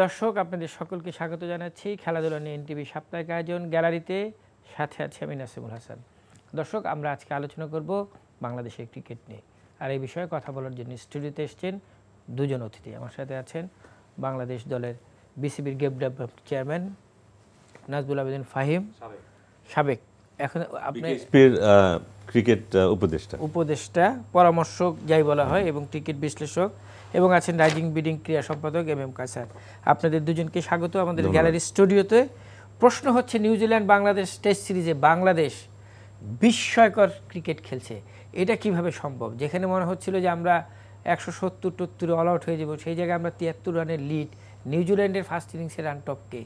প্রিয় দর্শক আপনাদের সকলকে স্বাগত জানাচ্ছি খেলাধুলা নিয়ে এনটিভি সাপ্তাহিক আয়োজন গ্যালারিতে সাথে আছি আমি নাসিমুল হাসান দর্শক আমরা আজকে আলোচনা করব বাংলাদেশের ক্রিকেট নিয়ে আর এই বিষয়ে কথা বলার জন্য স্টুডিওতে এসছেন দুজন অতিথি আমার সাথে আছেন বাংলাদেশ দলের বিসিবির game development chairman Nazmul Abedin Fahim সাবেক এখন আপনি ক্রিকেট উপদেষ্টা উপদেষ্টা পরামর্শক যাই বলা হয় এবং ক্রিকেট বিশ্লেষক এবং আছেন রাইজিং বিডিং ক্রিয়া সম্পাদক এম এম কাসার আপনাদের দুজনকে স্বাগত আমাদের গ্যালারি স্টুডিওতে প্রশ্ন হচ্ছে নিউজিল্যান্ড বাংলাদেশ টেস্ট সিরিজে বাংলাদেশ বিস্ময়কর ক্রিকেট খেলছে এটা কিভাবে সম্ভব যেখানে মনে হচ্ছিল যে আমরা একশো সত্তর টত্তরে অল আউট হয়ে যাব সেই জায়গায় আমরা তিয়াত্তর রানের লিড নিউজিল্যান্ডের ফার্স্ট ইনিংসে রান টপকে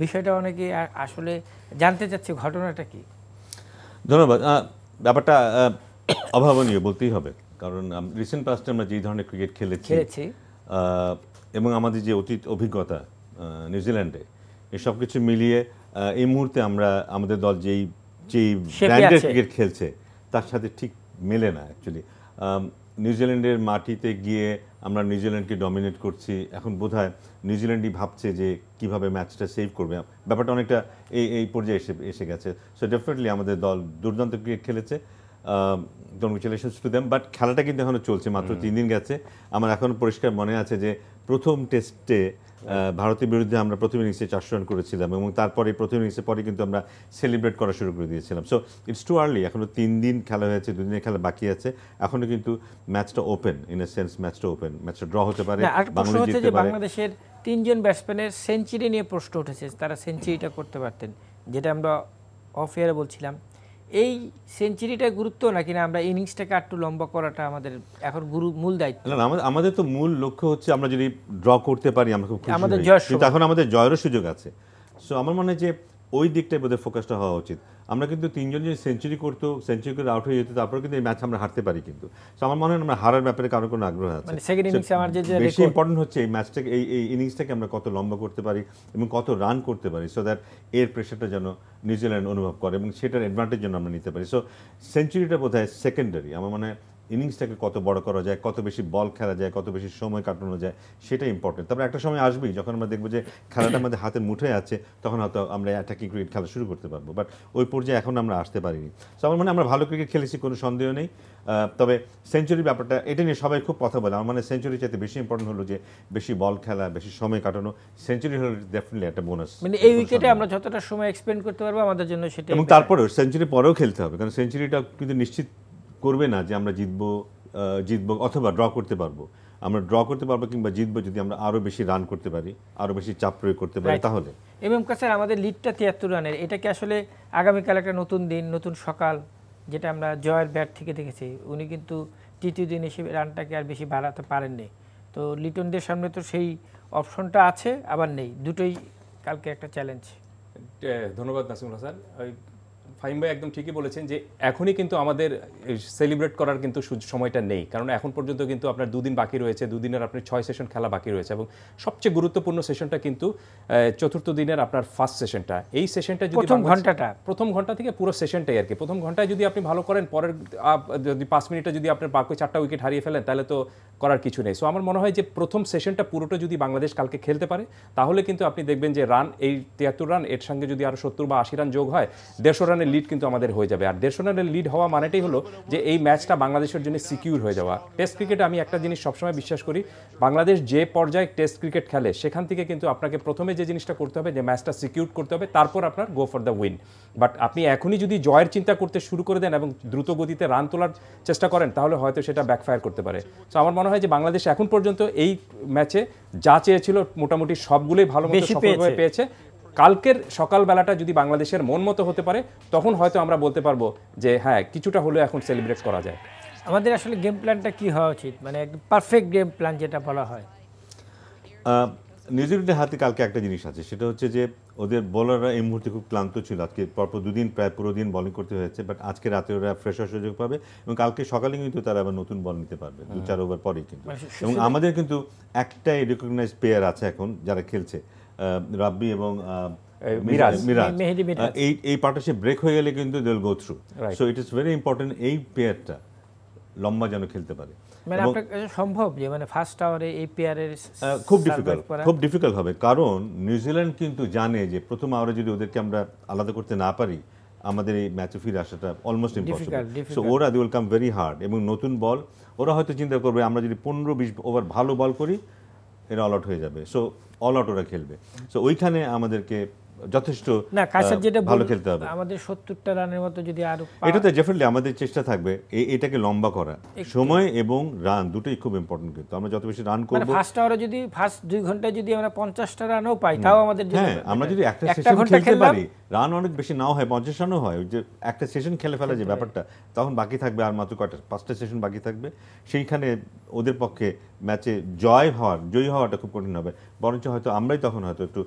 বিষয়টা অনেকে আসলে জানতে চাচ্ছে ঘটনাটা কি ধন্যবাদ ব্যাপারটা অভাবনীয় বলতেই হবে কারণ রিসেন্ট পাস্টে আমরা যে ধরনের ক্রিকেট খেলে খেলেছি এবং আমাদের যে অতীত অভিজ্ঞতা নিউজিল্যান্ডে এসব কিছু মিলিয়ে এই মুহূর্তে আমরা আমাদের দল যেই যেই ব্র্যান্ডের ক্রিকেট খেলছে তার সাথে ঠিক মেলে না অ্যাকচুয়ালি নিউজিল্যান্ডের মাটিতে গিয়ে আমরা নিউজিল্যান্ডকে ডমিনেট করছি এখন বোধ হয় নিউজিল্যান্ডই ভাবছে যে কিভাবে ম্যাচটা সেভ করবে ব্যাপারটা অনেকটা এই এই পর্যায়ে এসে এসে গেছে সো ডেফিনেটলি আমাদের দল দুর্দান্ত ক্রিকেট খেলেছে কংগ্রেচুলেশনস টু দেম বাট খেলাটা কিন্তু এখনো চলছে মাত্র তিন দিন গেছে আমার এখন পরিষ্কার মনে আছে যে প্রথম টেস্টে ভারতের বিরুদ্ধে আমরা প্রথম ইনিংসে চারশো রান করেছিলাম এবং তারপরে প্রথম ইনিংসে পরে কিন্তু আমরা সেলিব্রেট করা শুরু করে দিয়েছিলাম সো ইটস টু আর্লি এখনও তিন দিন খেলা হয়েছে দুদিনের খেলা বাকি আছে এখনও কিন্তু ম্যাচটা ওপেন ইন এ সেন্স ম্যাচটা ওপেন ম্যাচটা ড্র হতে পারে বাংলাদেশের তিনজন ব্যাটসম্যানের সেঞ্চুরি নিয়ে প্রশ্ন উঠেছে তারা সেঞ্চুরিটা করতে পারতেন যেটা আমরা অফ ইয়ারে বলছিলাম এই সেঞ্চুরিটা গুরুত্ব নাকি না আমরা ইনিংসটাকে একটু লম্বা করাটা আমাদের এখন গুরু মূল দায়িত্ব না আমাদের আমাদের তো মূল লক্ষ্য হচ্ছে আমরা যদি ড্র করতে পারি আমরা খুব খুশি আমাদের জয় এখন আমাদের জয়েরও সুযোগ আছে সো আমার মনে হয় যে ওই দিকটাই বোধহয় ফোকাসটা হওয়া উচিত আমরা কিন্তু তিনজন যদি সেঞ্চুরি করতো সেঞ্চুরি করে আউট হয়ে যেত তারপরে কিন্তু এই ম্যাচ আমরা হারতে পারি কিন্তু সো আমার মনে হয় আমরা হারার ব্যাপারে কারো কোনো আগ্রহ আছে মানে বেশি ইম্পর্টেন্ট হচ্ছে এই ম্যাচটাকে এই এই ইনিংসটাকে আমরা কত লম্বা করতে পারি এবং কত রান করতে পারি সো দ্যাট এর প্রেশারটা যেন নিউজিল্যান্ড অনুভব করে এবং সেটার অ্যাডভান্টেজ যেন আমরা নিতে পারি সো সেঞ্চুরিটা বোধ হয় সেকেন্ডারি আমার মনে হয় ইনিংসটাকে কত বড় করা যায় কত বেশি বল খেলা যায় কত বেশি সময় কাটানো যায় সেটা ইম্পর্টেন্ট তারপরে একটা সময় আসবেই যখন আমরা দেখবো যে খেলাটা আমাদের হাতের মুঠে আছে তখন হয়তো আমরা অ্যাটাকিং ক্রিকেট খেলা শুরু করতে পারবো বাট ওই পর্যায়ে এখন আমরা আসতে পারিনি তো আমার মানে আমরা ভালো ক্রিকেট খেলেছি কোনো সন্দেহ নেই তবে সেঞ্চুরি ব্যাপারটা এটা নিয়ে সবাই খুব কথা বলে আমার মানে সেঞ্চুরি চাইতে বেশি ইম্পর্টেন্ট হলো যে বেশি বল খেলা বেশি সময় কাটানো সেঞ্চুরি হলো ডেফিনেটলি একটা বোনাস মানে এই উইকেটে আমরা যতটা সময় এক্সপেন্ড করতে পারবো আমাদের জন্য সেটা এবং তারপরেও সেঞ্চুরি পরেও খেলতে হবে কারণ সেঞ্চুরিটা কিন্তু নিশ্চিত করবে না যে আমরা জিতব জিতব অথবা ড্র করতে পারবো আমরা ড্র করতে পারবো কিংবা জিতবো যদি আমরা আরও বেশি রান করতে পারি আরও বেশি চাপ প্রয়োগ করতে পারি তাহলে এম স্যার আমাদের লিডটা তিয়াত্তর রানের এটা কি আসলে আগামীকাল একটা নতুন দিন নতুন সকাল যেটা আমরা জয়ের ব্যাট থেকে দেখেছি উনি কিন্তু তৃতীয় দিন হিসেবে রানটাকে আর বেশি বাড়াতে পারেননি তো লিটনদের সামনে তো সেই অপশনটা আছে আবার নেই দুটোই কালকে একটা চ্যালেঞ্জ ধন্যবাদ নাসিমুল হাসান ওই ফাহিম ভাই একদম ঠিকই বলেছেন যে এখনই কিন্তু আমাদের সেলিব্রেট করার কিন্তু সময়টা নেই কারণ এখন পর্যন্ত কিন্তু আপনার দুদিন বাকি রয়েছে দুদিনের আপনার ছয় সেশন খেলা বাকি রয়েছে এবং সবচেয়ে গুরুত্বপূর্ণ সেশনটা কিন্তু চতুর্থ দিনের আপনার ফার্স্ট সেশনটা এই সেশনটা যদি প্রথম ঘন্টাটা প্রথম ঘন্টা থেকে পুরো সেশনটাই আর কি প্রথম ঘন্টায় যদি আপনি ভালো করেন পরের যদি পাঁচ মিনিটে যদি আপনার বাকি চারটা উইকেট হারিয়ে ফেলেন তাহলে তো করার কিছু নেই সো আমার মনে হয় যে প্রথম সেশনটা পুরোটা যদি বাংলাদেশ কালকে খেলতে পারে তাহলে কিন্তু আপনি দেখবেন যে রান এই তিয়াত্তর রান এর সঙ্গে যদি আরও সত্তর বা আশি রান যোগ হয় দেড়শো রানের লিড কিন্তু আমাদের হয়ে যাবে আর দেড়শো রানের লিড হওয়া মানেটাই হলো যে এই ম্যাচটা বাংলাদেশের জন্য সিকিউর হয়ে যাওয়া টেস্ট ক্রিকেটে আমি একটা জিনিস সবসময় বিশ্বাস করি বাংলাদেশ যে পর্যায়ে টেস্ট ক্রিকেট খেলে সেখান থেকে কিন্তু আপনাকে প্রথমে যে জিনিসটা করতে হবে যে ম্যাচটা সিকিউর করতে হবে তারপর আপনার go for the win but আপনি এখনই যদি জয়ের চিন্তা করতে শুরু করে দেন এবং দ্রুত গতিতে রান তোলার চেষ্টা করেন তাহলে হয়তো সেটা ব্যাকফায়ার করতে পারে তো আমার মনে হয় যে বাংলাদেশ এখন পর্যন্ত এই ম্যাচে যা চেয়েছিল মোটামুটি সবগুলোই ভালো পেয়েছে কালকের সকালবেলাটা যদি বাংলাদেশের মন মতো হতে পারে তখন হয়তো আমরা বলতে পারবো যে হ্যাঁ কিছুটা হলেও এখন সেলিব্রেট করা যায় আমাদের আসলে গেম প্ল্যানটা কী হওয়া উচিত মানে পারফেক্ট গেম প্ল্যান যেটা বলা হয় নিউজিল্যান্ডের হাতে কালকে একটা জিনিস আছে সেটা হচ্ছে যে ওদের বোলাররা এই মুহূর্তে খুব ক্লান্ত ছিল আজকে পরপর দুদিন প্রায় পুরো দিন বলিং করতে হয়েছে বাট আজকে রাতে ওরা ফ্রেশার সুযোগ পাবে এবং কালকে সকালে কিন্তু তারা আবার নতুন বল নিতে পারবে দু চার ওভার হ্যাঁ। পরেই কিন্তু মানে এবং আমাদের কিন্তু একটাই রিকগনাইজ প্লেয়ার আছে এখন যারা খেলছে রাব্বি এবং এই এই পার্টনারশিপ ব্রেক হয়ে গেলে কিন্তু they'll go through so it is very important এই পেয়ারটা লম্বা যেন খেলতে পারে মানে সম্ভব যে মানে ফার্স্ট টাওয়ারে এই পেয়ারের খুব ডিফিকাল্ট খুব ডিফিকাল্ট হবে কারণ নিউজিল্যান্ড কিন্তু জানে যে প্রথম আওয়ারে যদি ওদেরকে আমরা আলাদা করতে না পারি আমাদের এই ম্যাচে ফিরে আসাটা অলমোস্ট ইম্পসিবল সো ওরা they will come very hard এবং নতুন বল ওরা হয়তো চিন্তা করবে আমরা যদি পনেরো বিশ ওভার ভালো বল করি এরা অল আউট হয়ে যাবে সো অল আউট ওরা খেলবে সো ওইখানে আমাদেরকে যথেষ্ট না কাইসার যেটা ভালো খেলতে হবে আমাদের 70 টা রানের মতো যদি আর এটাতে ডেফিনেটলি আমাদের চেষ্টা থাকবে এটাকে লম্বা করা সময় এবং রান দুটোই খুব ইম্পর্টেন্ট কিন্তু আমরা যত বেশি রান করব মানে ফার্স্ট আওয়ারে যদি ফার্স্ট 2 ঘন্টায় যদি আমরা 50 টা রানও পাই তাও আমাদের জন্য হ্যাঁ মানে আমরা যদি একটা সেশন খেলতে পারি রান অনেক বেশি নাও হয় 50 রানও হয় যে একটা সেশন খেলে ফেলা যে ব্যাপারটা তখন বাকি থাকবে আর মাত্র কয়টা পাঁচটা সেশন বাকি থাকবে সেইখানে ওদের পক্ষে ম্যাচে জয় হওয়ার জয়ী হওয়াটা খুব কঠিন হবে বরঞ্চ হয়তো আমরাই তখন হয়তো একটু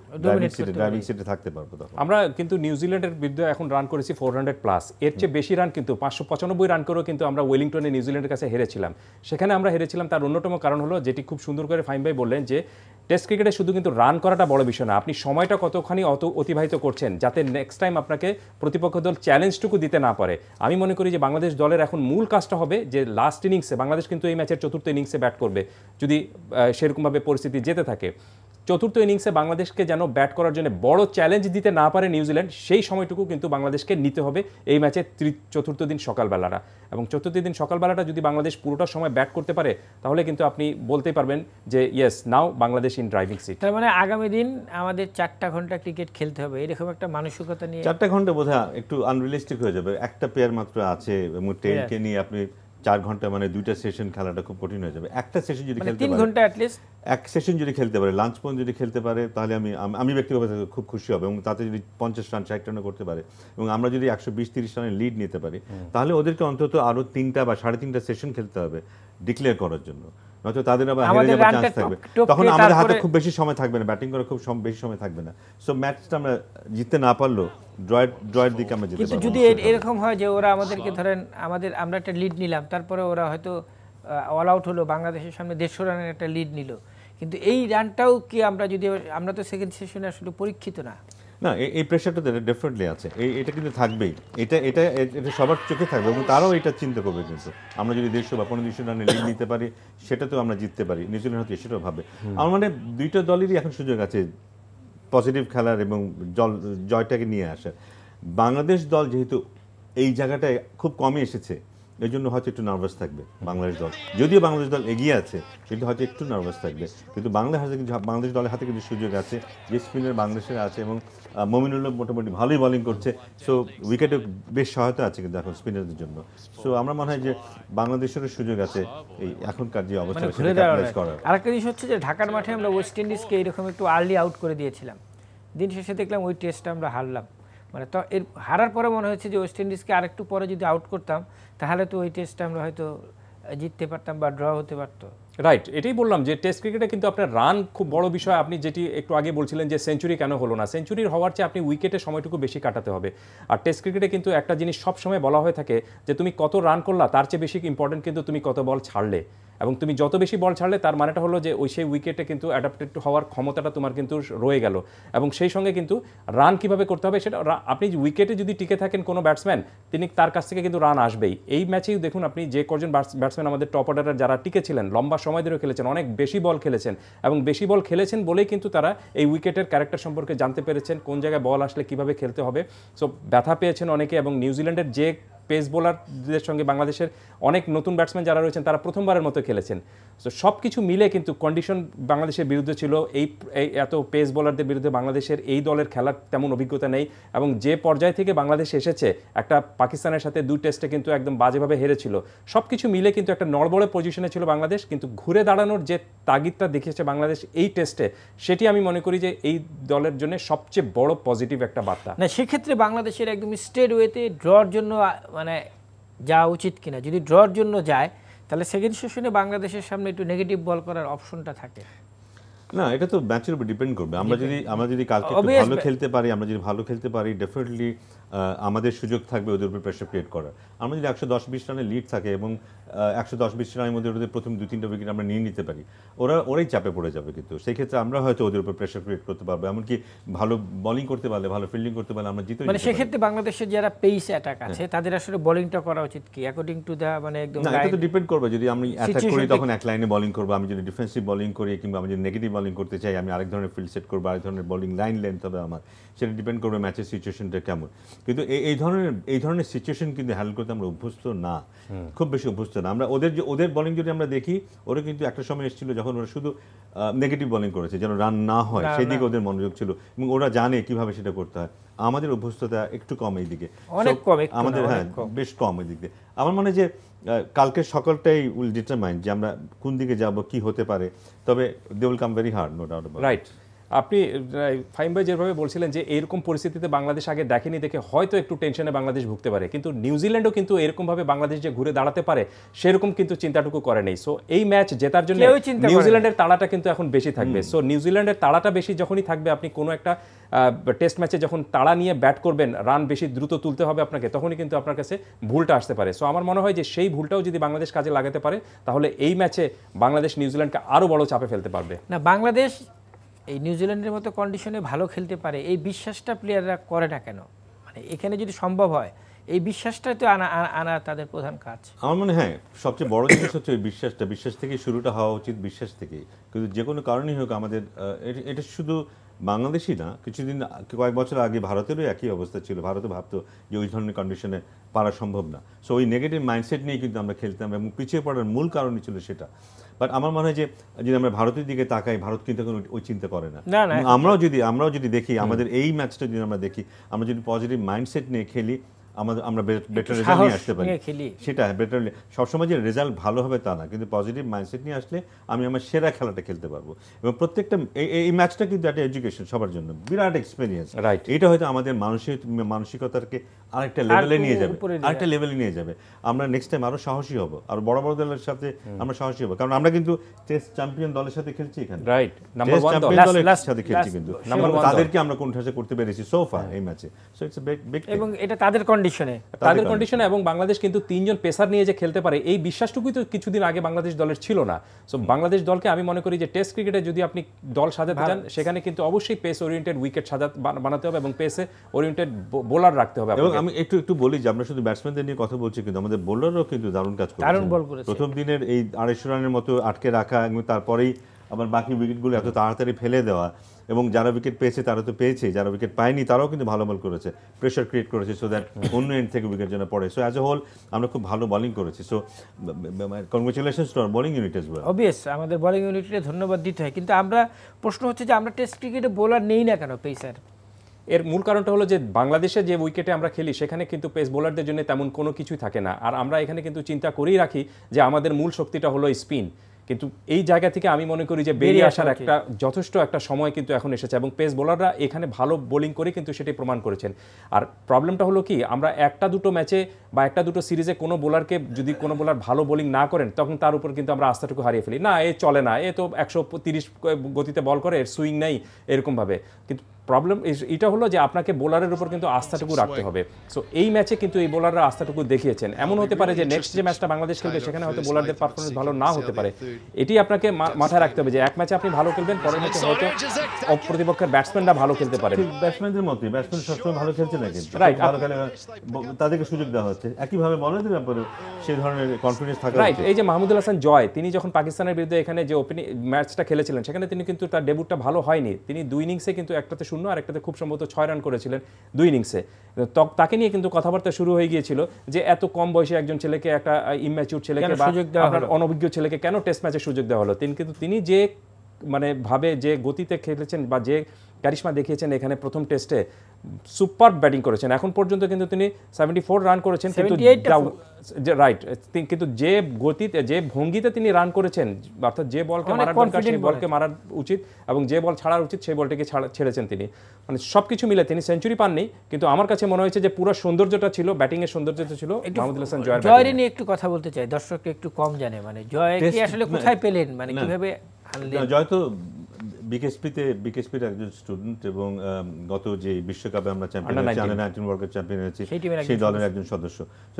ড্রাইভিং সিটে থাকতে পারবো তখন আমরা কিন্তু নিউজিল্যান্ডের বিরুদ্ধে এখন রান করেছি ফোর হান্ড্রেড প্লাস এর চেয়ে বেশি রান কিন্তু পাঁচশো পঁচানব্বই রান করেও কিন্তু আমরা ওয়েলিংটনে নিউজিল্যান্ডের কাছে হেরেছিলাম সেখানে আমরা হেরেছিলাম তার অন্যতম কারণ হলো যেটি খুব সুন্দর করে ফাইন ভাই বললেন যে টেস্ট ক্রিকেটে শুধু কিন্তু রান করাটা বড় বিষয় না আপনি সময়টা কতখানি অত অতিবাহিত করছেন যাতে নেক্সট টাইম আপনাকে প্রতিপক্ষ দল চ্যালেঞ্জটুকু দিতে না পারে আমি মনে করি যে বাংলাদেশ দলের এখন মূল কাজটা হবে যে লাস্ট ইনিংসে বাংলাদেশ কিন্তু এই ম্যাচের চতুর্থ ইনিংসে ব্যাট করবে যদি সেরকমভাবে পরিস্থিতি যেতে থাকে চতুর্থ ইনিংসে বাংলাদেশকে যেন ব্যাট করার জন্য বড় চ্যালেঞ্জ দিতে না পারে নিউজিল্যান্ড সেই সময়টুকু কিন্তু বাংলাদেশকে নিতে হবে এই ম্যাচে চতুর্থ দিন সকালবেলাটা এবং চতুর্থ দিন সকালবেলাটা যদি বাংলাদেশ পুরোটা সময় ব্যাট করতে পারে তাহলে কিন্তু আপনি বলতেই পারবেন যে yes now Bangladesh in driving seat তার মানে আগামী দিন আমাদের চারটা ঘন্টা ক্রিকেট খেলতে হবে এরকম একটা মানসিকতা নিয়ে চারটা ঘন্টা বোধহয় একটু আনরিয়েলিস্টিক হয়ে যাবে একটা প্লেয়ার মাত্র আছে নিয়ে আপনি চার ঘন্টা মানে দুইটা সেশন খেলাটা খুব কঠিন হয়ে যাবে একটা সেশন মানে যদি খেলতে পারে এক সেশন যদি খেলতে পারে লাঞ্চ পর্যন্ত যদি খেলতে পারে তাহলে আমি আমি ব্যক্তিগত খুব খুশি হবে এবং তাতে যদি পঞ্চাশ রান ষাট রানও করতে পারে এবং আমরা যদি একশো বিশ তিরিশ রানের লিড নিতে পারি তাহলে ওদেরকে অন্তত আরও তিনটা বা সাড়ে তিনটা সেশন খেলতে হবে ডিক্লেয়ার করার জন্য নয়তো তাদের আবার হেরে যাওয়ার চান্স থাকবে তখন আমাদের হাতে খুব বেশি সময় থাকবে না ব্যাটিং করার খুব বেশি সময় থাকবে না সো ম্যাচটা আমরা জিততে না পারলেও ড্রয়ের ড্রয়ের দিকে আমরা যেতে কিন্তু যদি এরকম হয় যে ওরা আমাদেরকে ধরেন আমাদের আমরা একটা লিড নিলাম তারপরে ওরা হয়তো অল আউট হলো বাংলাদেশের সামনে দেড়শো রানের একটা লিড নিল কিন্তু এই রানটাও কি আমরা যদি আমরা তো সেকেন্ড সেশনে আসলে পরীক্ষিত না না এই প্রেশারটা তো ডেফিনেটলি আছে এই এটা কিন্তু থাকবেই এটা এটা এটা সবার চোখে থাকবে এবং তারাও এটা চিন্তা করবে কিন্তু আমরা যদি দেড়শো বা পনেরো দুশো রানে লিড নিতে পারি সেটাতেও আমরা জিততে পারি নিউজিল্যান্ড হয়তো সেটাও ভাবে আমার মানে দুইটা দলেরই এখন সুযোগ আছে পজিটিভ খেলার এবং জল জয়টাকে নিয়ে আসার বাংলাদেশ দল যেহেতু এই জায়গাটায় খুব কমই এসেছে এর জন্য হয়তো একটু নার্ভাস থাকবে বাংলাদেশ দল যদিও বাংলাদেশ দল এগিয়ে আছে কিন্তু হয়তো একটু নার্ভাস থাকবে কিন্তু বাংলা হাতে কিন্তু বাংলাদেশ দলের হাতে কিন্তু সুযোগ আছে যে স্পিনার বাংলাদেশের আছে এবং মমিনুল্লাহ মোটামুটি ভালোই বলিং করছে সো উইকেটে বেশ সহায়তা আছে কিন্তু এখন স্পিনারদের জন্য সো আমার মনে হয় যে বাংলাদেশেরও সুযোগ আছে এই এখনকার যে অবস্থা মানে আরেকটা জিনিস হচ্ছে যে ঢাকার মাঠে আমরা ওয়েস্ট ইন্ডিজকে এরকম একটু আর্লি আউট করে দিয়েছিলাম দিন শেষে দেখলাম ওই টেস্টটা আমরা হারলাম মানে তো এর হারার পরে মনে হয়েছে যে ওয়েস্ট ইন্ডিজকে আরেকটু পরে যদি আউট করতাম তাহলে তো ওই টেস্টটা আমরা হয়তো জিততে পারতাম বা ড্র হতে পারত রাইট এটাই বললাম যে টেস্ট ক্রিকেটে কিন্তু আপনার রান খুব বড় বিষয় আপনি যেটি একটু আগে বলছিলেন যে সেঞ্চুরি কেন হলো না সেঞ্চুরির হওয়ার চেয়ে আপনি উইকেটে সময়টুকু বেশি কাটাতে হবে আর টেস্ট ক্রিকেটে কিন্তু একটা জিনিস সবসময় বলা হয়ে থাকে যে তুমি কত রান করলা তার চেয়ে বেশি ইম্পর্টেন্ট কিন্তু তুমি কত বল ছাড়লে এবং তুমি যত বেশি বল ছাড়লে তার মানেটা হলো যে ওই সেই উইকেটে কিন্তু অ্যাডাপ্টেড হওয়ার ক্ষমতাটা তোমার কিন্তু রয়ে গেল এবং সেই সঙ্গে কিন্তু রান কিভাবে করতে হবে সেটা আপনি উইকেটে যদি টিকে থাকেন কোনো ব্যাটসম্যান তিনি তার কাছ থেকে কিন্তু রান আসবেই এই ম্যাচেই দেখুন আপনি যে কজন ব্যাটসম্যান আমাদের টপ অর্ডারের যারা টিকেছিলেন লম্বা সময় ধরে খেলেছেন অনেক বেশি বল খেলেছেন এবং বেশি বল খেলেছেন বলেই কিন্তু তারা এই উইকেটের ক্যারেক্টার সম্পর্কে জানতে পেরেছেন কোন জায়গায় বল আসলে কিভাবে খেলতে হবে সো ব্যথা পেয়েছেন অনেকে এবং নিউজিল্যান্ডের যে পেস বোলারদের সঙ্গে বাংলাদেশের অনেক নতুন ব্যাটসম্যান যারা রয়েছেন তারা প্রথমবারের মতো খেলেছেন তো সব কিছু মিলে কিন্তু কন্ডিশন বাংলাদেশের বিরুদ্ধে ছিল এই এত পেস বোলারদের বিরুদ্ধে বাংলাদেশের এই দলের খেলার তেমন অভিজ্ঞতা নেই এবং যে পর্যায় থেকে বাংলাদেশ এসেছে একটা পাকিস্তানের সাথে দুই টেস্টে কিন্তু একদম বাজেভাবে হেরেছিল সব কিছু মিলে কিন্তু একটা নড়বড়ে পজিশনে ছিল বাংলাদেশ কিন্তু ঘুরে দাঁড়ানোর যে তাগিদটা দেখিয়েছে বাংলাদেশ এই টেস্টে সেটি আমি মনে করি যে এই দলের জন্য সবচেয়ে বড় পজিটিভ একটা বার্তা না সেক্ষেত্রে বাংলাদেশের একদম স্টেট ওয়েতে ড্রর জন্য মানে যাওয়া উচিত কিনা যদি ড্রর জন্য যায় তাহলে সেকেন্ড সেশনে বাংলাদেশের সামনে একটু নেগেটিভ বল করার অপশনটা থাকে না এটা তো ম্যাচের উপর ডিপেন্ড করবে আমরা যদি আমরা যদি কালকে ভালো খেলতে পারি আমরা যদি ভালো খেলতে পারি ডেফিনেটলি আমাদের সুযোগ থাকবে ওদের উপর প্রেশার ক্রিয়েট করার আমরা যদি একশো দশ বিশ রানের লিড থাকে এবং একশো দশ বিশ রানের মধ্যে ওদের প্রথম দু তিনটা উইকেট আমরা নিয়ে নিতে পারি ওরা ওরাই চাপে পড়ে যাবে কিন্তু সেই ক্ষেত্রে আমরা হয়তো ওদের উপর প্রেশার ক্রিয়েট করতে পারবো এমনকি ভালো বলিং করতে পারলে ভালো ফিল্ডিং করতে পারলে আমরা জিতে মানে সেক্ষেত্রে বাংলাদেশে যারা পেস অ্যাটাক আছে হ্যাঁ। তাদের আসলে বলিংটা করা উচিত কি অ্যাকর্ডিং টু দ্য মানে একদম না এটা তো ডিপেন্ড করবে যদি আমি অ্যাটাক করি তখন এক লাইনে বলিং করবো আমি যদি ডিফেন্সিভ বলিং করি কিংবা আমি যদি নেগেটিভ বলিং করতে চাই আমি আরেক ধরনের ফিল্ড সেট করবো আরেক ধরনের বলিং লাইন লেন্থ হবে আমার সেটা ডিপেন্ড করবে ম্যাচের সিচুয়েশনটা কেমন কিন্তু এই ধরনের এই ধরনের সিচুয়েশন কিন্তু হ্যান্ডেল করতে আমরা অভ্যস্ত না খুব বেশি অভ্যস্ত না আমরা ওদের যে ওদের বলিং যদি আমরা দেখি ওরা কিন্তু একটা সময় এসেছিল যখন ওরা শুধু নেগেটিভ বলিং করেছে যেন রান না হয় সেদিকে ওদের মনোযোগ ছিল এবং ওরা জানে কিভাবে সেটা করতে হয় আমাদের অভ্যস্ততা একটু কম এই দিকে অনেক কম আমাদের হ্যাঁ বেশ কম এই দিকে আমার মনে যে কালকে সকালটাই উইল ডিটারমাইন যে আমরা কোন দিকে যাব কি হতে পারে তবে they will come very hard no doubt right আপনি ফাইম ভাই যেভাবে বলছিলেন যে এরকম পরিস্থিতিতে বাংলাদেশ আগে দেখেনি দেখে হয়তো একটু টেনশনে বাংলাদেশ ভুগতে পারে কিন্তু নিউজিল্যান্ডও কিন্তু এরকমভাবে বাংলাদেশ যে ঘুরে দাঁড়াতে পারে সেরকম কিন্তু চিন্তাটুকু করে নেই সো এই ম্যাচ জেতার জন্য নিউজিল্যান্ডের তাড়াটা কিন্তু এখন বেশি থাকবে সো নিউজিল্যান্ডের তাড়াটা বেশি যখনই থাকবে আপনি কোনো একটা টেস্ট ম্যাচে যখন তাড়া নিয়ে ব্যাট করবেন রান বেশি দ্রুত তুলতে হবে আপনাকে তখনই কিন্তু আপনার কাছে ভুলটা আসতে পারে সো আমার মনে হয় যে সেই ভুলটাও যদি বাংলাদেশ কাজে লাগাতে পারে তাহলে এই ম্যাচে বাংলাদেশ নিউজিল্যান্ডকে আরও বড় চাপে ফেলতে পারবে না বাংলাদেশ এই নিউজিল্যান্ডের মতো কন্ডিশনে ভালো খেলতে পারে এই বিশ্বাসটা প্লেয়াররা করে না কেন মানে এখানে যদি সম্ভব হয় এই বিশ্বাসটাই তো আনা আনা তাদের প্রধান কাজ আমার মনে হয় সবচেয়ে বড় জিনিস হচ্ছে ওই বিশ্বাসটা বিশ্বাস থেকে শুরুটা হওয়া উচিত বিশ্বাস থেকে কিন্তু যে কোনো কারণেই হোক আমাদের এটা শুধু বাংলাদেশি না কিছুদিন কয়েক বছর আগে ভারতেরও একই অবস্থা ছিল ভারতও ভাবতো যে ওই ধরনের কন্ডিশনে পারা সম্ভব না সো ওই নেগেটিভ মাইন্ডসেট নিয়ে কিন্তু আমরা খেলতাম এবং পিছিয়ে পড়ার মূল কারণই ছিল সেটা বাট আমার মনে হয় যে যদি আমরা ভারতের দিকে তাকাই ভারত কিন্তু এখন ওই চিন্তা করে না আমরাও যদি আমরাও যদি দেখি আমাদের এই ম্যাচটা যদি আমরা দেখি আমরা যদি পজিটিভ মাইন্ডসেট নিয়ে খেলি আমাদের আমরা বেটার রেজাল্ট নিয়ে আসতে পারি সেটা বেটার সবসময় যে রেজাল্ট ভালো হবে তা না কিন্তু পজিটিভ মাইন্ডসেট নিয়ে আসলে আমি আমার সেরা খেলাটা খেলতে পারবো এবং প্রত্যেকটা এই ম্যাচটা কিন্তু একটা এডুকেশন সবার জন্য বিরাট এক্সপিরিয়েন্স রাইট এটা হয়তো আমাদের মানসিক মানসিকতাকে আরেকটা লেভেলে নিয়ে যাবে আরেকটা লেভেলে নিয়ে যাবে আমরা নেক্সট টাইম সাহসী হব আর বড় বড় দলের সাথে আমরা সাহসী কারণ আমরা কিন্তু টেস্ট চ্যাম্পিয়ন দলের সাথে খেলছি এখানে রাইট নাম্বার দল সাথে খেলছি কিন্তু তাদেরকে আমরা করতে পেরেছি সোফা হ্যাঁ। এই ম্যাচে সো ইটস এবং এটা তাদের কন্ডিশন কন্ডিশনে তাদের কন্ডিশনে এবং বাংলাদেশ কিন্তু তিনজন পেসার নিয়ে যে খেলতে পারে এই বিশ্বাসটুকুই তো কিছুদিন আগে বাংলাদেশ দলের ছিল না সো বাংলাদেশ দলকে আমি মনে করি যে টেস্ট ক্রিকেটে যদি আপনি দল সাজাতে চান সেখানে কিন্তু অবশ্যই পেস ওরিয়েন্টেড উইকেট সাজা বানাতে হবে এবং পেসে ওরিয়েন্টেড বোলার রাখতে হবে এবং আমি একটু একটু বলি যে আমরা শুধু ব্যাটসম্যানদের নিয়ে কথা বলছি কিন্তু আমাদের বোলাররাও কিন্তু দারুণ কাজ করেছে প্রথম দিনের এই আড়াইশো রানের মতো আটকে রাখা এবং তারপরেই আবার বাকি উইকেটগুলো এত তাড়াতাড়ি ফেলে দেওয়া এবং যারা উইকেট পেয়েছে তারা তো পেয়েছে যারা উইকেট পায়নি তারাও কিন্তু ভালো বল করেছে প্রেশার ক্রিয়েট করেছে সো দ্যাট অন্য এন্ড থেকে উইকেট যেন পড়ে সো অ্যাজ এ হোল আমরা খুব ভালো বলিং করেছি so congratulation to our bowling unit as well obvious আমাদের বলিং ইউনিটকে ধন্যবাদ দিতে হয় কিন্তু আমরা প্রশ্ন হচ্ছে যে আমরা টেস্ট ক্রিকেটে বোলার নেই না কেন পেসার এর মূল কারণটা হলো যে বাংলাদেশে যে উইকেটে আমরা খেলি সেখানে কিন্তু পেস বোলারদের জন্য তেমন কোনো কিছুই থাকে না আর আমরা এখানে কিন্তু চিন্তা করেই রাখি যে আমাদের মূল শক্তিটা হলো স্পিন কিন্তু এই জায়গা থেকে আমি মনে করি যে বেরিয়ে আসার একটা যথেষ্ট একটা সময় কিন্তু এখন এসেছে এবং পেস বোলাররা এখানে ভালো বোলিং করে কিন্তু সেটি প্রমাণ করেছেন আর প্রবলেমটা হলো কি আমরা একটা দুটো ম্যাচে বা একটা দুটো সিরিজে কোনো বোলারকে যদি কোনো বোলার ভালো বোলিং না করেন তখন তার উপর কিন্তু আমরা আস্থাটুকু হারিয়ে ফেলি না এ চলে না এ তো একশো তিরিশ গতিতে বল করে এর সুইং নেই এরকমভাবে কিন্তু প্রবলেম এটা হলো যে আপনাকে বোলারের উপর কিন্তু আস্থাটুকু রাখতে হবে সো এই ম্যাচে কিন্তু এই বোলাররা আস্থাটুকু দেখিয়েছেন এমন হতে পারে যে নেক্সট যে ম্যাচটা বাংলাদেশ খেলবে সেখানে হয়তো বোলারদের পারফরমেন্স ভালো না হতে পারে এটি আপনাকে মাথায় রাখতে হবে যে এক ম্যাচে আপনি ভালো খেলবেন পরের ম্যাচে হয়তো প্রতিপক্ষের ব্যাটসম্যানরা ভালো খেলতে পারে ব্যাটসম্যানদের মতই ব্যাটসম্যান সবসময় ভালো খেলছে না কিন্তু রাইট তাদেরকে সুযোগ দেওয়া হচ্ছে একইভাবে মনে ব্যাপারে আপনার সেই ধরনের কনফিডেন্স থাকা রাইট এই যে মাহমুদুল হাসান জয় তিনি যখন পাকিস্তানের বিরুদ্ধে এখানে যে ওপেনিং ম্যাচটা খেলেছিলেন সেখানে তিনি কিন্তু তার ডেবুটটা ভালো হয়নি তিনি দুই ইনিংসে কিন্তু একটাতে শূন্য আর একটাতে খুব সম্ভবত ছয় রান করেছিলেন দুই ইনিংসে তাকে নিয়ে কিন্তু কথাবার্তা শুরু হয়ে গিয়েছিল যে এত কম বয়সে একজন ছেলেকে একটা ইম্যাচিউর ছেলেকে অনভিজ্ঞ ছেলেকে কেন টেস্ট ম্যাচে সুযোগ দেওয়া হলো তিনি কিন্তু তিনি যে মানে ভাবে যে গতিতে খেলেছেন বা যে ক্যারিশমা দেখিয়েছেন এখানে প্রথম টেস্টে সুপার ব্যাটিং করেছেন এখন পর্যন্ত কিন্তু তিনি সেভেন্টি ফোর রান করেছেন কিন্তু রাইট কিন্তু যে গতিতে যে ভঙ্গিতে তিনি রান করেছেন অর্থাৎ যে বলকে মারার দরকার সেই বলকে মারার উচিত এবং যে বল ছাড়ার উচিত সেই বলটিকে ছেড়েছেন তিনি মানে সব কিছু মিলে তিনি সেঞ্চুরি পাননি কিন্তু আমার কাছে মনে হয়েছে যে পুরো সৌন্দর্যটা ছিল ব্যাটিংয়ের সৌন্দর্যটা ছিল মাহমুদুল হাসান জয়ের জয়ের নিয়ে একটু কথা বলতে চাই দর্শক একটু কম জানে মানে জয় কি আসলে কোথায় পেলেন মানে কিভাবে জয় তো বিকেএসপিতে বিকেএসপির একজন স্টুডেন্ট এবং গত যে বিশ্বকাপে আমরা চ্যাম্পিয়ন হয়েছি under nineteen world cup champion হয়েছি সেই দলের একজন সদস্য তো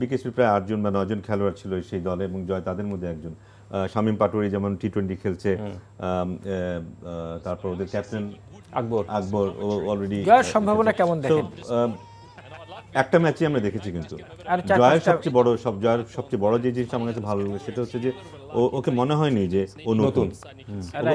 বিকেএসপি প্রায় আটজন বা নয়জন খেলোয়াড় ছিল সেই দলে এবং জয় তাদের মধ্যে একজন শামীম পাটোয়ারি যেমন টি টোয়েন্টি খেলছে তারপর ওদের ক্যাপ্টেন আকবর আকবর ও অলরেডি জয়ের সম্ভাবনা কেমন দেখেন একটা ম্যাচই আমরা দেখেছি কিন্তু জয়ের সবচেয়ে বড় সব জয়ের সবচেয়ে বড় যে জিনিসটা আমার কাছে ভালো লাগে সেটা হচ্ছে যে ওকে মনে হয়নি যে ও নতুন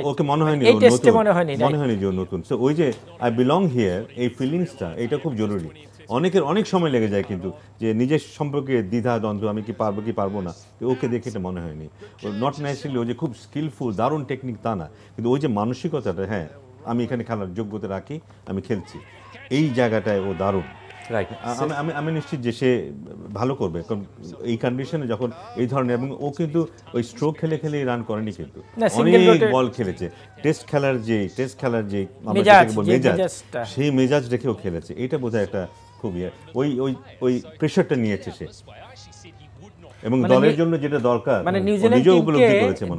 ওকে মনে হয়নি ও নতুন মনে হয়নি যে ও নতুন সো ওই যে আই বিলং হিয়ার এই ফিলিংসটা এটা খুব জরুরি অনেকের অনেক সময় লেগে যায় কিন্তু যে নিজের সম্পর্কে দ্বিধা দ্বন্দ্ব আমি কি পারবো কি পারবো না ওকে দেখে এটা মনে হয়নি নট ন্যাচারালি ও যে খুব স্কিলফুল দারুণ টেকনিক তা না কিন্তু ওই যে মানসিকতাটা হ্যাঁ আমি এখানে খেলার যোগ্যতা রাখি আমি খেলছি এই জায়গাটায় ও দারুণ রাইট আমি আমি নিশ্চিত যে সে ভালো করবে কারণ এই কন্ডিশনে যখন এই ধরনের এবং ও কিন্তু ওই স্ট্রোক খেলে খেলে রান করেনি কিন্তু অনেক বল খেলেছে টেস্ট খেলার যে টেস্ট খেলার যে মেজাজ সেই মেজাজ রেখেও খেলেছে এটা বোধহয় একটা খুবই ইয়ে। ওই ওই ওই প্রেশারটা নিয়েছে সে এবং মানে দলের জন্য যেটা দরকার মানে নিউজিল্যান্ড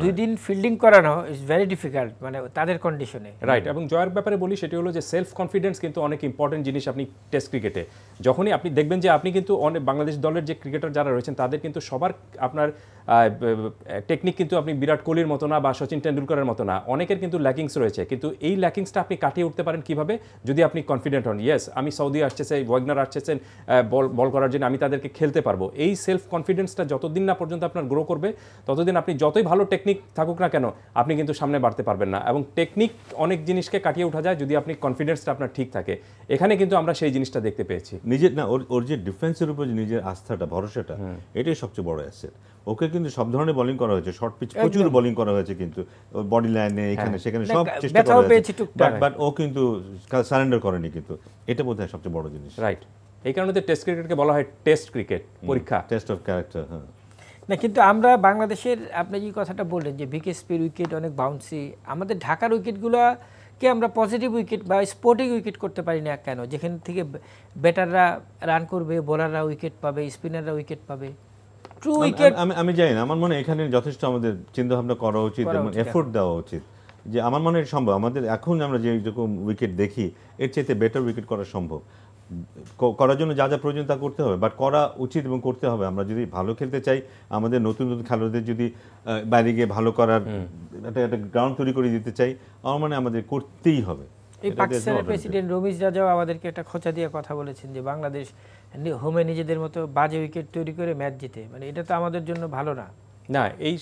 দুই দিন ফিল্ডিং করানো ইজ ভেরি ডিফিকাল্ট মানে তাদের কন্ডিশনে রাইট এবং জয়ের ব্যাপারে বলি সেটি হলো যে সেলফ কনফিডেন্স কিন্তু অনেক ইম্পর্টেন্ট জিনিস আপনি টেস্ট ক্রিকেটে যখনই আপনি দেখবেন যে আপনি কিন্তু অনেক বাংলাদেশ দলের যে ক্রিকেটার যারা রয়েছেন তাদের কিন্তু সবার আপনার টেকনিক কিন্তু আপনি বিরাট কোহলির মতো না বা সচিন টেন্ডুলকারের মতো না অনেকের কিন্তু ল্যাকিংস রয়েছে কিন্তু এই ল্যাকিংসটা আপনি কাটিয়ে উঠতে পারেন কিভাবে যদি আপনি কনফিডেন্ট হন ইয়েস আমি সৌদি আসছে ওয়াগনার আসছেন বল বল করার জন্য আমি তাদেরকে খেলতে পারবো এই সেলফ কনফিডেন্সটা যতদিন না পর্যন্ত আপনার গ্রো করবে ততদিন আপনি যতই ভালো টেকনিক থাকুক না কেন আপনি কিন্তু সামনে বাড়তে পারবেন না এবং টেকনিক অনেক জিনিসকে কাটিয়ে উঠা যায় যদি আপনি কনফিডেন্সটা আপনার ঠিক থাকে এখানে কিন্তু আমরা সেই জিনিসটা দেখতে পেয়েছি নিজের না ওর ওর যে ডিফেন্সের উপর নিজের আস্থাটা ভরসাটা এটাই সবচেয়ে বড় অ্যাসেট ওকে কিন্তু সব ধরনের বলিং করা হয়েছে শর্ট পিচ প্রচুর বলিং করা হয়েছে কিন্তু বডি লাইনে এখানে হ্যাঁ। সেখানে সব চেষ্টা করা হয়েছে বাট ও কিন্তু সারেন্ডার করেনি কিন্তু এটা বোধহয় সবচেয়ে বড় জিনিস রাইট এই কারণে টেস্ট ক্রিকেটকে বলা হয় টেস্ট ক্রিকেট পরীক্ষা টেস্ট অফ ক্যারেক্টার হ্যাঁ না কিন্তু আমরা বাংলাদেশের আপনি যে কথাটা বললেন যে ভিকেএসপির উইকেট অনেক বাউন্সি আমাদের ঢাকার কে আমরা পজিটিভ উইকেট বা স্পোর্টিং উইকেট করতে পারি না কেন যেখান থেকে ব্যাটাররা রান করবে বোলাররা উইকেট পাবে স্পিনাররা উইকেট পাবে ট্রু উইকেট আমি আমি জানি না আমার মনে হয় এখানে যথেষ্ট আমাদের চিন্তা ভাবনা করা উচিত এবং এফোর্ট হ্যাঁ। দেওয়া উচিত যে আমার মনে হয় সম্ভব আমাদের এখন আমরা রকম উইকেট দেখি এর চাইতে বেটার উইকেট করা সম্ভব করার জন্য যা যা প্রয়োজন তা করতে হবে বাট করা উচিত এবং করতে হবে আমরা যদি ভালো খেলতে চাই আমাদের নতুন নতুন খেলোয়াড়দের যদি বাইরে গিয়ে ভালো করার একটা একটা গ্রাউন্ড তৈরি করে দিতে চাই আমার মানে আমাদের করতেই হবে এই পাকিস্তানের প্রেসিডেন্ট রমিজ রাজাও আমাদেরকে একটা খোঁচা দিয়ে কথা বলেছেন যে বাংলাদেশ হোমে নিজেদের মতো বাজে উইকেট তৈরি করে ম্যাচ জিতে মানে এটা তো আমাদের জন্য ভালো না না এই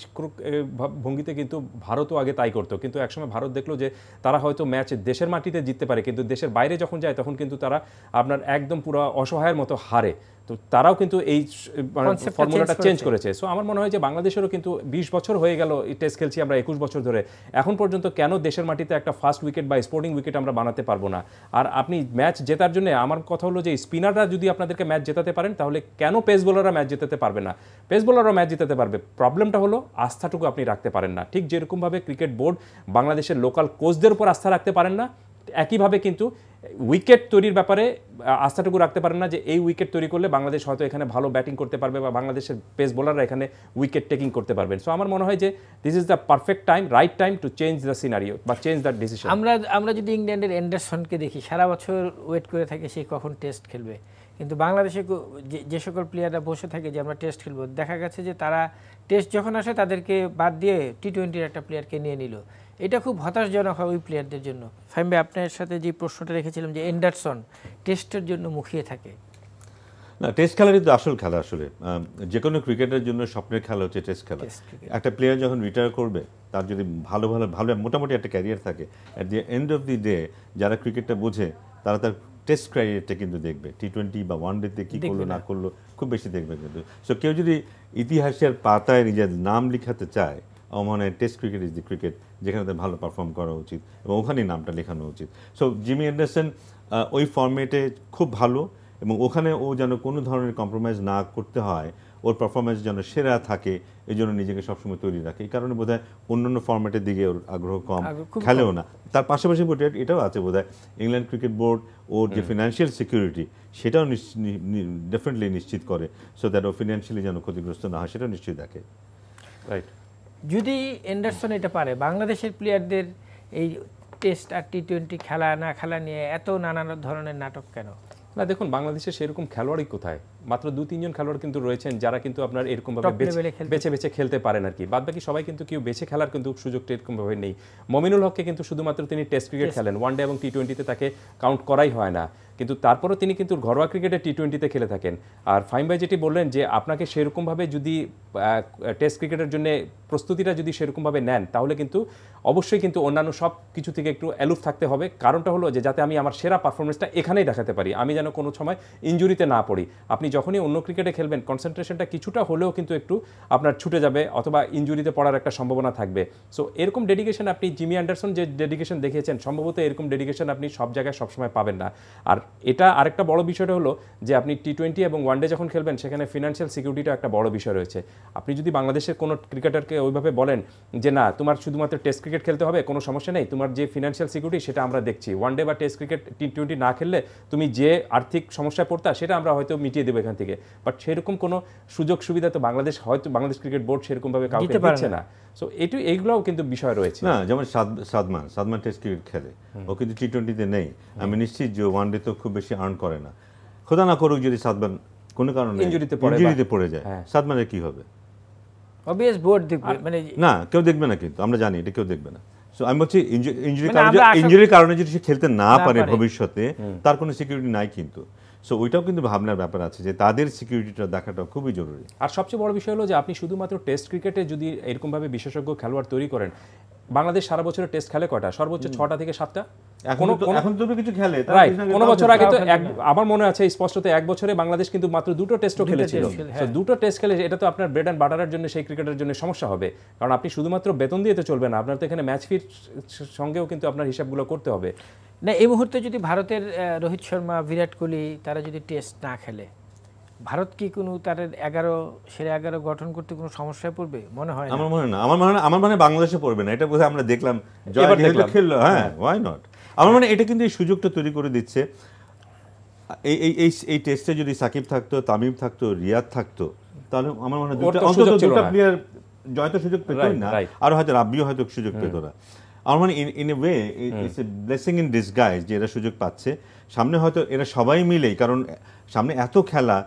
ভঙ্গিতে কিন্তু ভারতও আগে তাই করতো কিন্তু একসময় ভারত দেখলো যে তারা হয়তো ম্যাচ দেশের মাটিতে জিততে পারে কিন্তু দেশের বাইরে যখন যায় তখন কিন্তু তারা আপনার একদম পুরো অসহায়ের মতো হারে তো তারাও কিন্তু এই ফর্মুলাটা মানে চেঞ্জ করেছে সো আমার মনে হয় যে বাংলাদেশেরও কিন্তু বিশ বছর হয়ে গেল টেস্ট খেলছি আমরা একুশ বছর ধরে এখন পর্যন্ত কেন দেশের মাটিতে একটা ফাস্ট উইকেট বা স্পোর্টিং উইকেট আমরা বানাতে পারবো না আর আপনি ম্যাচ জেতার জন্য আমার কথা হলো যে স্পিনাররা যদি আপনাদেরকে ম্যাচ জেতাতে পারেন তাহলে কেন পেস বোলাররা ম্যাচ জেতাতে পারবে না পেস বোলাররা ম্যাচ জেতাতে পারবে প্রবলেমটা হলো আস্থাটুকু আপনি রাখতে পারেন না ঠিক যেরকমভাবে ক্রিকেট বোর্ড বাংলাদেশের লোকাল কোচদের উপর আস্থা রাখতে পারেন না একইভাবে কিন্তু উইকেট তৈরির ব্যাপারে আস্থাটুকু রাখতে পারেন না যে এই উইকেট তৈরি করলে বাংলাদেশ হয়তো এখানে ভালো ব্যাটিং করতে পারবে বা বাংলাদেশের পেস বোলাররা এখানে উইকেট টেকিং করতে পারবেন সো আমার মনে হয় যে this is the perfect time right time to change the scenario বা চেঞ্জ দ্য ডিসিশন আমরা আমরা যদি ইংল্যান্ডের অ্যান্ডারসনকে দেখি সারা বছর ওয়েট করে থাকে সে কখন টেস্ট খেলবে কিন্তু বাংলাদেশে যে সকল প্লেয়াররা বসে থাকে যে আমরা টেস্ট খেলবো দেখা গেছে যে তারা টেস্ট যখন আসে তাদেরকে বাদ দিয়ে টি টোয়েন্টির একটা প্লেয়ারকে নিয়ে নিল এটা খুব হতাশজনক হয় ওই প্লেয়ারদের জন্য ফাইমবে আপনার সাথে যে প্রশ্নটা রেখেছিলাম যে এন্ডারসন টেস্টের জন্য মুখিয়ে থাকে না টেস্ট খেলারই তো আসল খেলা আসলে যে কোনো ক্রিকেটের জন্য স্বপ্নের খেলা হচ্ছে টেস্ট খেলা একটা প্লেয়ার যখন রিটায়ার করবে তার যদি ভালো ভালো ভালো মোটামুটি একটা ক্যারিয়ার থাকে at the end of the day যারা ক্রিকেটটা বোঝে তারা তার টেস্ট ক্যারিয়ারটা কিন্তু দেখবে টি টোয়েন্টি বা ওয়ান ডেতে কী করলো না করলো খুব বেশি দেখবে কিন্তু সো কেউ যদি ইতিহাসের পাতায় নিজের নাম লিখাতে চায় আমার মনে test cricket is the cricket যেখানে তাদের ভালো পারফর্ম করা উচিত এবং ওখানেই নামটা লেখানো উচিত সো জিমি অ্যান্ডারসন ওই ফর্মেটে খুব ভালো এবং ওখানে ও যেন কোনো ধরনের কম্প্রোমাইজ না করতে হয় ওর পারফরমেন্স যেন সেরা থাকে এই জন্য নিজেকে সবসময় তৈরি রাখে এই কারণে বোধ হয় অন্যান্য ফর্ম্যাটের দিকে ওর আগ্রহ কম খেলেও না তার পাশাপাশি বোধহয় এটাও আছে বোধ হয় ইংল্যান্ড ক্রিকেট বোর্ড ওর যে ফিনান্সিয়াল সিকিউরিটি সেটাও ডেফিনেটলি নিশ্চিত করে সো দ্যাট ও ফিনান্সিয়ালি যেন ক্ষতিগ্রস্ত না হয় সেটাও নিশ্চিত রাখে রাইট যদি এন্ডারসন এটা পারে বাংলাদেশের প্লেয়ারদের এই টেস্ট আর টি টোয়েন্টি খেলা না খেলা নিয়ে এত নানান ধরনের নাটক কেন না দেখুন বাংলাদেশে সেরকম খেলোয়াড়ই কোথায় মাত্র দু তিনজন খেলোয়াড় কিন্তু রয়েছেন যারা কিন্তু আপনার এরকম এরকমভাবে বেছে বেছে খেলতে পারেন আর কি বাদ বাকি সবাই কিন্তু কেউ বেছে খেলার কিন্তু সুযোগটা এরকম ভাবে নেই মমিনুল হককে কিন্তু শুধুমাত্র তিনি টেস্ট ক্রিকেট খেলেন ওয়ান ডে এবং টি টোয়েন্টিতে তাকে কাউন্ট করাই হয় না কিন্তু তারপরও তিনি কিন্তু ঘরোয়া ক্রিকেটে টি টোয়েন্টিতে খেলে থাকেন আর ফাইম ভাই যেটি বললেন যে আপনাকে সেরকমভাবে যদি টেস্ট ক্রিকেটের জন্য প্রস্তুতিটা যদি সেরকমভাবে নেন তাহলে কিন্তু অবশ্যই কিন্তু অন্যান্য সব কিছু থেকে একটু অ্যালুফ থাকতে হবে কারণটা হলো যে যাতে আমি আমার সেরা পারফরমেন্সটা এখানেই দেখাতে পারি আমি যেন কোনো সময় ইঞ্জুরিতে না পড়ি আপনি যখনই অন্য ক্রিকেটে খেলবেন কনসেন্ট্রেশনটা কিছুটা হলেও কিন্তু একটু আপনার ছুটে যাবে অথবা ইঞ্জুরিতে পড়ার একটা সম্ভাবনা থাকবে সো এরকম ডেডিকেশন আপনি জিমি অ্যান্ডারসন যে ডেডিকেশন দেখিয়েছেন সম্ভবত এরকম ডেডিকেশন আপনি সব জায়গায় সবসময় পাবেন না আর এটা আরেকটা বড় বিষয়টা হলো যে আপনি টি টোয়েন্টি এবং ওয়ানডে যখন খেলবেন সেখানে ফিনান্সিয়াল সিকিউরিটিটা একটা বড় বিষয় রয়েছে আপনি যদি বাংলাদেশের কোনো ক্রিকেটারকে ওইভাবে বলেন যে না তোমার শুধুমাত্র টেস্ট ক্রিকেট খেলতে হবে কোনো সমস্যা নেই তোমার যে ফিনান্সিয়াল সিকিউরিটি সেটা আমরা দেখছি ওয়ানডে বা টেস্ট ক্রিকেট টি টোয়েন্টি না খেললে তুমি যে আর্থিক সমস্যায় পড়তা সেটা আমরা হয়তো মিটিয়ে দেবো এখান থেকে বাট সেরকম কোনো সুযোগ সুবিধা তো বাংলাদেশ হয়তো বাংলাদেশ ক্রিকেট বোর্ড সেরকমভাবে কাউকে পারছে না সো এটু এইগুলোও কিন্তু বিষয় রয়েছে না যেমন সাদমান সাদমান টেস্ট ক্রিকেট খেলে ও কিন্তু টি টোয়েন্টিতে নেই আমি নিশ্চিত যে ওয়ানডে তো খুব বেশি আর্ন করে না খোদা না করুক যদি সাদমান কোনো কারণে ইনজুরিতে পড়ে ইনজুরিতে পড়ে যায় হ্যাঁ। সাদমানের কি হবে অবিয়াস বোর্ড দেখবে মানে না কেউ দেখবে না কিন্তু আমরা জানি এটা কেউ দেখবে না সো আমি বলছি ইনজুরি মানে কারণে ইঞ্জুরির কারণে যদি সে খেলতে না পারে ভবিষ্যতে তার কোনো সিকিউরিটি নাই কিন্তু সো ওইটাও কিন্তু ভাবনার ব্যাপার আছে যে তাদের সিকিউরিটিটা দেখাটা খুবই জরুরি আর সবচেয়ে বড় বিষয় হলো যে আপনি শুধুমাত্র টেস্ট ক্রিকেটে যদি এরকমভাবে বিশেষজ্ঞ খেলোয়াড় তৈরি করেন বাংলাদেশ সারা বছরের টেস্ট খেলে কয়টা সর্বোচ্চ ছটা থেকে সাতটা আপনার তো এখানে ম্যাচ ফির সঙ্গেও কিন্তু আপনার হিসাবগুলো করতে হবে না এই মুহূর্তে যদি ভারতের রোহিত শর্মা বিরাট কোহলি তারা যদি টেস্ট না খেলে ভারত কি কোনো তাদের এগারো সেরে এগারো গঠন করতে কোনো সমস্যায় পড়বে মনে হয় আমার মনে না আমার মনে আমার মনে মানে বাংলাদেশে পড়বে না এটা বোধহয় আমরা দেখলাম খেললো হ্যাঁ ওয়াই হ্যাঁ। নট আমার মনে এটা কিন্তু এই সুযোগটা তৈরি করে দিচ্ছে এই এই এই টেস্টে যদি সাকিব থাকতো তামিম থাকতো রিয়াদ থাকতো তাহলে আমার মনে হয় দুটো অন্তত দুটো প্লেয়ার জয় তো সুযোগ পেতো না আর হয়তো রাব্বিও হয়তো সুযোগ পেতো না আমার মানে in a way it's a blessing in disguise যে এরা সুযোগ পাচ্ছে সামনে হয়তো এরা সবাই মিলেই কারণ সামনে এত খেলা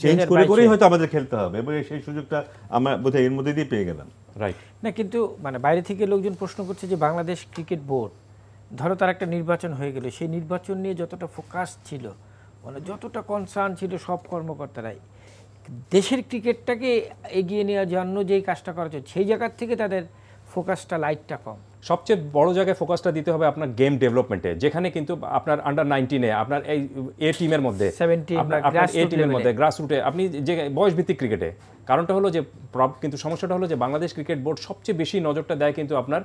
চেঞ্জ করে করেই হয়তো আমাদের খেলতে হবে এবং সেই সুযোগটা আমরা বোধহয় এর মধ্যে দিয়ে পেয়ে গেলাম রাইট না কিন্তু মানে বাইরে থেকে লোকজন প্রশ্ন করছে যে বাংলাদেশ ক্রিকেট বোর্ড ধরো তার একটা নির্বাচন হয়ে গেল সেই নির্বাচন নিয়ে যতটা ফোকাস ছিল মানে যতটা কনসার্ন ছিল সব কর্মকর্তারাই দেশের ক্রিকেটটাকে এগিয়ে নেওয়ার জন্য যেই কাজটা করা হচ্ছে সেই জায়গার থেকে তাদের ফোকাসটা লাইটটা কম সবচেয়ে বড় জায়গায় ফোকাসটা দিতে হবে আপনার গেম ডেভেলপমেন্টে যেখানে কিন্তু আপনার আন্ডার নাইনটিনে আপনার এই এ টিমের মধ্যে এ টিমের মধ্যে গ্রাসরুটে আপনি যে বয়স ভিত্তিক ক্রিকেটে কারণটা হলো যে কিন্তু সমস্যাটা হলো যে বাংলাদেশ ক্রিকেট বোর্ড সবচেয়ে বেশি নজরটা দেয় কিন্তু আপনার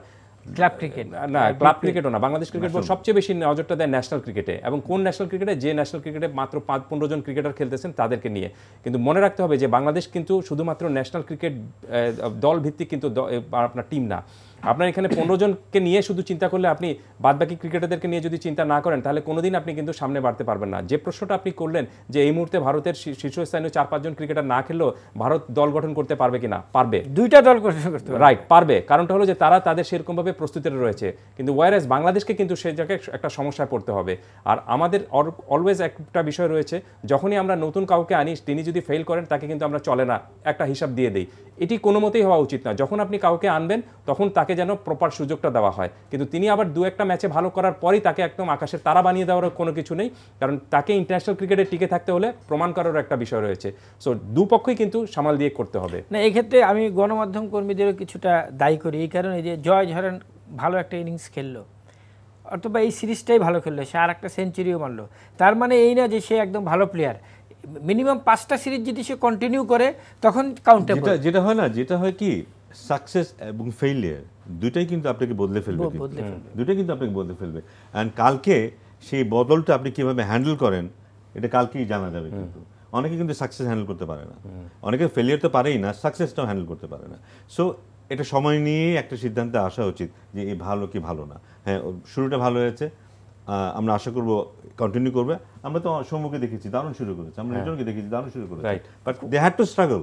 ক্লাব ক্রিকেট না ক্লাব ক্রিকেটও না বাংলাদেশ ক্রিকেট বোর্ড সবচেয়ে বেশি নজরটা দেয় ন্যাশনাল ক্রিকেটে এবং কোন ন্যাশনাল ক্রিকেটে যে ন্যাশনাল ক্রিকেটে মাত্র পাঁচ পনেরো জন ক্রিকেটার খেলতেছেন তাদেরকে নিয়ে কিন্তু মনে রাখতে হবে যে বাংলাদেশ কিন্তু শুধুমাত্র ন্যাশনাল ক্রিকেট দল ভিত্তিক কিন্তু আপনার টিম না আপনার এখানে পনেরো জনকে নিয়ে শুধু চিন্তা করলে আপনি বাদবাকি ক্রিকেটারদেরকে নিয়ে যদি চিন্তা না করেন তাহলে কোনোদিন আপনি কিন্তু সামনে বাড়তে পারবেন না যে প্রশ্নটা আপনি করলেন যে এই মুহূর্তে ভারতের শীর্ষস্থানীয় চার পাঁচজন ক্রিকেটার না খেললেও ভারত দল গঠন করতে পারবে কি না পারবে দুইটা দল গঠন করতে রাইট পারবে কারণটা হলো যে তারা তাদের সেরকমভাবে প্রস্তুতি রয়েছে কিন্তু ওয়ারেস বাংলাদেশকে কিন্তু সে জায়গায় একটা সমস্যায় পড়তে হবে আর আমাদের অলওয়েজ একটা বিষয় রয়েছে যখনই আমরা নতুন কাউকে আনি তিনি যদি ফেল করেন তাকে কিন্তু আমরা চলে না একটা হিসাব দিয়ে দিই এটি কোনো মতেই হওয়া উচিত না যখন আপনি কাউকে আনবেন তখন তাকে তাকে যেন প্রপার সুযোগটা দেওয়া হয় কিন্তু তিনি আবার দু একটা ম্যাচে ভালো করার পরই তাকে একদম আকাশের তারা বানিয়ে দেওয়ার কোনো কিছু নেই কারণ তাকে ইন্টারন্যাশনাল ক্রিকেটে টিকে থাকতে হলে প্রমাণ করার একটা বিষয় রয়েছে সো দুপক্ষই কিন্তু সামাল দিয়ে করতে হবে না এক্ষেত্রে আমি গণমাধ্যম কর্মীদেরও কিছুটা দায়ী করি এই কারণে যে জয় ঝরেন ভালো একটা ইনিংস খেললো অথবা এই সিরিজটাই ভালো খেললো সে আর একটা সেঞ্চুরিও মারলো তার মানে এই না যে সে একদম ভালো প্লেয়ার মিনিমাম পাঁচটা সিরিজ যদি সে কন্টিনিউ করে তখন কাউন্টার যেটা হয় না যেটা হয় কি সাকসেস এবং ফেইলিয়ার দুইটাই কিন্তু আপনাকে বদলে ফেলবে দুইটাই কিন্তু আপনাকে বদলে ফেলবে অ্যান্ড কালকে সেই বদলটা আপনি কিভাবে হ্যান্ডেল করেন এটা কালকেই জানা যাবে কিন্তু অনেকে কিন্তু সাকসেস হ্যান্ডেল করতে পারে না অনেকে ফেলিয়ার তো পারেই না সাকসেসটাও হ্যান্ডেল করতে পারে না সো এটা সময় নিয়েই একটা সিদ্ধান্তে আসা উচিত যে এই ভালো কি ভালো না হ্যাঁ শুরুটা ভালো হয়েছে আমরা আশা করব কন্টিনিউ করবে আমরা তো সম্মুখে দেখেছি দারুণ শুরু করেছে আমরা হ্যাঁ। নির্জনকে দেখেছি দারুণ শুরু করেছে but they had to struggle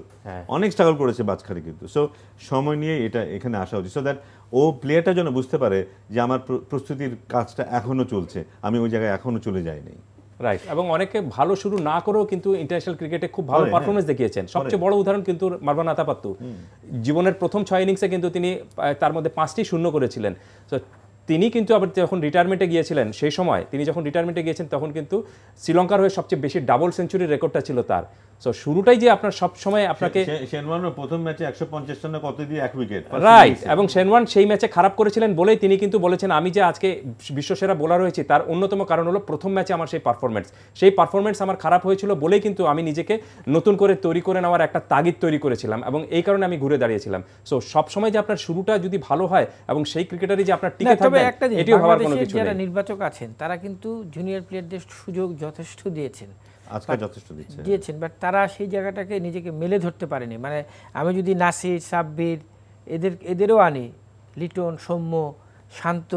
অনেক স্ট্রাগল করেছে বাজখারি কিন্তু সো সময় নিয়ে এটা এখানে আসা উচিত সো দ্যাট ও প্লেয়ারটা যেন বুঝতে পারে যে আমার প্রস্তুতির কাজটা এখনও চলছে আমি ওই জায়গায় এখনও চলে যাইনি রাইট এবং অনেকে ভালো শুরু না করেও কিন্তু ইন্টারন্যাশনাল ক্রিকেটে খুব ভালো পারফরমেন্স হ্যাঁ। দেখিয়েছেন সবচেয়ে বড় উদাহরণ কিন্তু মারবান আতাপাত্তু জীবনের প্রথম ছয় ইনিংসে কিন্তু তিনি তার মধ্যে পাঁচটি শূন্য করেছিলেন তিনি কিন্তু আবার যখন রিটায়ারমেন্টে গিয়েছিলেন সেই সময় তিনি যখন রিটায়ারমেন্টে গিয়েছেন তখন কিন্তু শ্রীলঙ্কার হয়ে সবচেয়ে বেশি ডাবল সেঞ্চুরির রেকর্ডটা ছিল তার সো শুরুটাই যে আপনার সব সময় আপনাকে শেনওয়ানের প্রথম ম্যাচে 150 রানে কত দিয়ে এক উইকেট রাইট এবং শেনওয়ান সেই ম্যাচে খারাপ করেছিলেন বলেই তিনি কিন্তু বলেছেন আমি যে আজকে বিশ্বসেরা বোলার হয়েছি তার অন্যতম কারণ হলো প্রথম ম্যাচে আমার সেই পারফরম্যান্স সেই পারফরম্যান্স আমার খারাপ হয়েছিল বলেই কিন্তু আমি নিজেকে নতুন করে তৈরি করে নেওয়ার একটা তাগিদ তৈরি করেছিলাম এবং এই কারণে আমি ঘুরে দাঁড়িয়েছিলাম সো সব সময় যে আপনার শুরুটা যদি ভালো হয় এবং সেই ক্রিকেটারই যে আপনার টিকে থাকবে হ্যাঁ, একটা জিনিস এটিও ভাবার কোনো কিছু যারা নির্বাচক আছেন তারা কিন্তু জুনিয়র প্লেয়ারদের সুযোগ যথেষ্ট দিয়েছেন আজকে যথেষ্ট দিয়েছেন বাট তারা সেই জায়গাটাকে নিজেকে মেলে ধরতে পারেনি মানে আমি যদি নাসির সাব্বির এদের এদেরও আনি লিটন সৌম্য শান্ত